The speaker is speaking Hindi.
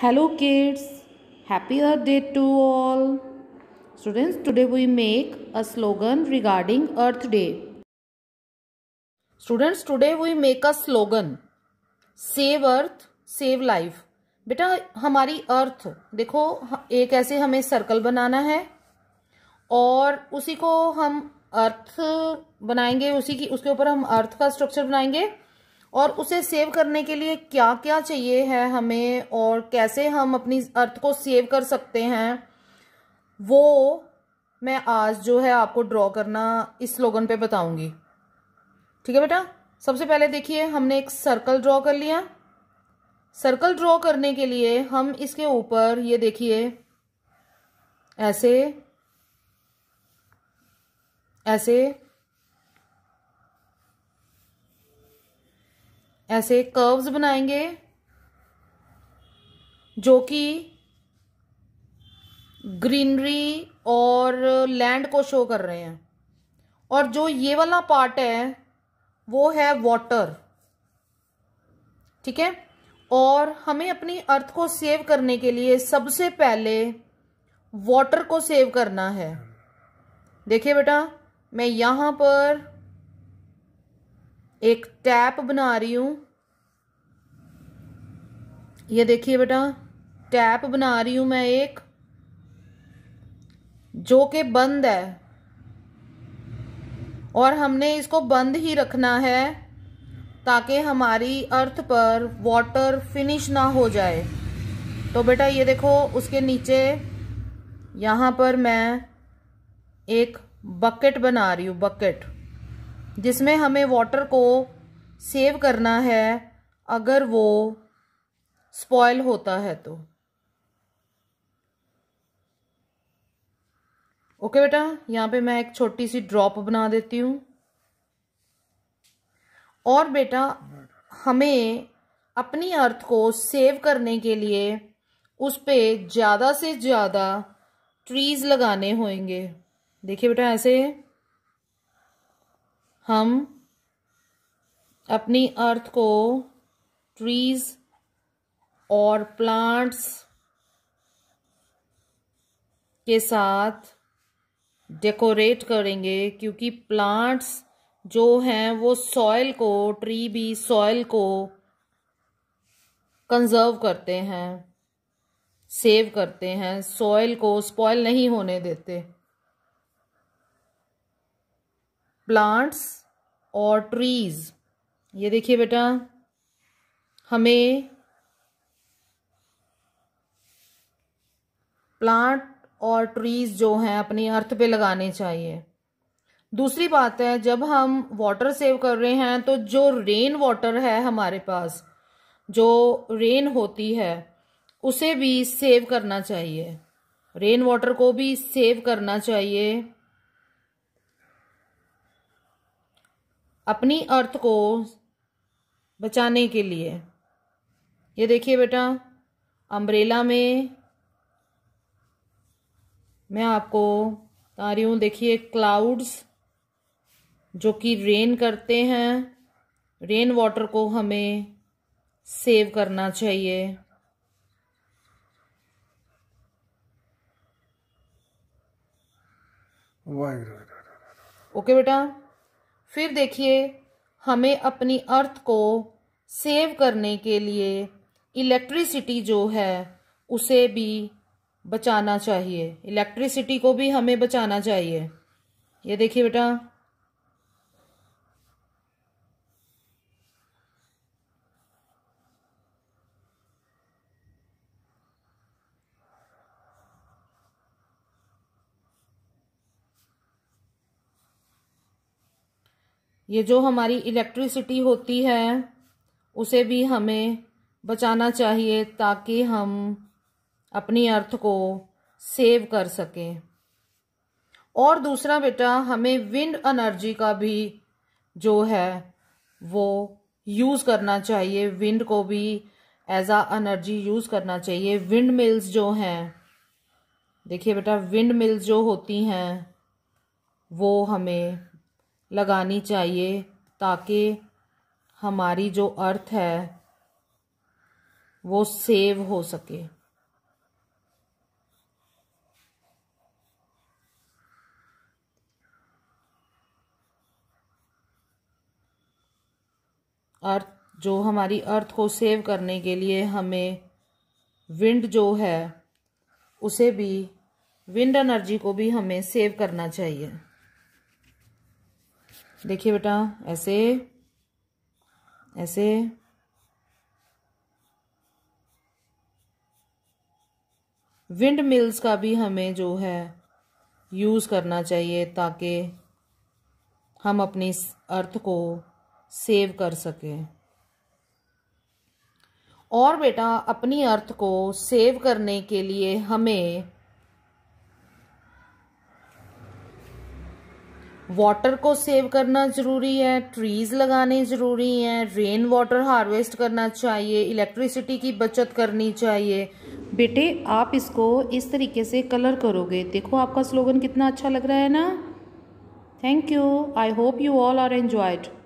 hello kids happy earth day to all students today we make a slogan regarding earth day students today we make a slogan save earth save life बेटा हमारी अर्थ देखो एक ऐसे हमें सर्कल बनाना है और उसी को हम अर्थ बनाएंगे उसी की उसके ऊपर हम अर्थ का स्ट्रक्चर बनाएंगे और उसे सेव करने के लिए क्या क्या चाहिए है हमें और कैसे हम अपनी अर्थ को सेव कर सकते हैं वो मैं आज जो है आपको ड्रॉ करना इस स्लोगन पे बताऊंगी ठीक है बेटा सबसे पहले देखिए हमने एक सर्कल ड्रॉ कर लिया सर्कल ड्रॉ करने के लिए हम इसके ऊपर ये देखिए ऐसे ऐसे ऐसे कर्व्स बनाएंगे जो कि ग्रीनरी और लैंड को शो कर रहे हैं और जो ये वाला पार्ट है वो है वाटर ठीक है और हमें अपनी अर्थ को सेव करने के लिए सबसे पहले वाटर को सेव करना है देखिए बेटा मैं यहाँ पर एक टैप बना रही हूँ ये देखिए बेटा टैप बना रही हूँ मैं एक जो कि बंद है और हमने इसको बंद ही रखना है ताकि हमारी अर्थ पर वाटर फिनिश ना हो जाए तो बेटा ये देखो उसके नीचे यहाँ पर मैं एक बकेट बना रही हूँ बकेट जिसमें हमें वाटर को सेव करना है अगर वो स्पॉयल होता है तो ओके बेटा यहाँ पे मैं एक छोटी सी ड्रॉप बना देती हूँ और बेटा हमें अपनी अर्थ को सेव करने के लिए उस पर ज़्यादा से ज़्यादा ट्रीज़ लगाने होंगे देखिए बेटा ऐसे हम अपनी अर्थ को ट्रीज और प्लांट्स के साथ डेकोरेट करेंगे क्योंकि प्लांट्स जो हैं वो सॉइल को ट्री भी सॉइल को कंजर्व करते हैं सेव करते हैं सॉइल को स्पॉइल नहीं होने देते प्लांट्स और ट्रीज ये देखिए बेटा हमें प्लांट और ट्रीज जो हैं अपनी अर्थ पे लगाने चाहिए दूसरी बात है जब हम वाटर सेव कर रहे हैं तो जो रेन वाटर है हमारे पास जो रेन होती है उसे भी सेव करना चाहिए रेन वाटर को भी सेव करना चाहिए अपनी अर्थ को बचाने के लिए ये देखिए बेटा अम्ब्रेला में मैं आपको बता रही हूँ देखिए क्लाउड्स जो कि रेन करते हैं रेन वाटर को हमें सेव करना चाहिए ओके बेटा फिर देखिए हमें अपनी अर्थ को सेव करने के लिए इलेक्ट्रिसिटी जो है उसे भी बचाना चाहिए इलेक्ट्रिसिटी को भी हमें बचाना चाहिए ये देखिए बेटा ये जो हमारी इलेक्ट्रिसिटी होती है उसे भी हमें बचाना चाहिए ताकि हम अपनी अर्थ को सेव कर सकें और दूसरा बेटा हमें विंड एनर्जी का भी जो है वो यूज़ करना चाहिए विंड को भी एज आ एनर्जी यूज़ करना चाहिए विंड मिल्स जो हैं देखिए बेटा विंड मिल्स जो होती हैं वो हमें लगानी चाहिए ताकि हमारी जो अर्थ है वो सेव हो सके अर्थ जो हमारी अर्थ को सेव करने के लिए हमें विंड जो है उसे भी विंड एनर्जी को भी हमें सेव करना चाहिए देखिए बेटा ऐसे ऐसे विंड मिल्स का भी हमें जो है यूज़ करना चाहिए ताकि हम अपनी अर्थ को सेव कर सके और बेटा अपनी अर्थ को सेव करने के लिए हमें वाटर को सेव करना ज़रूरी है ट्रीज लगाने ज़रूरी हैं रेन वाटर हार्वेस्ट करना चाहिए इलेक्ट्रिसिटी की बचत करनी चाहिए बेटे आप इसको इस तरीके से कलर करोगे देखो आपका स्लोगन कितना अच्छा लग रहा है ना thank you I hope you all are enjoyed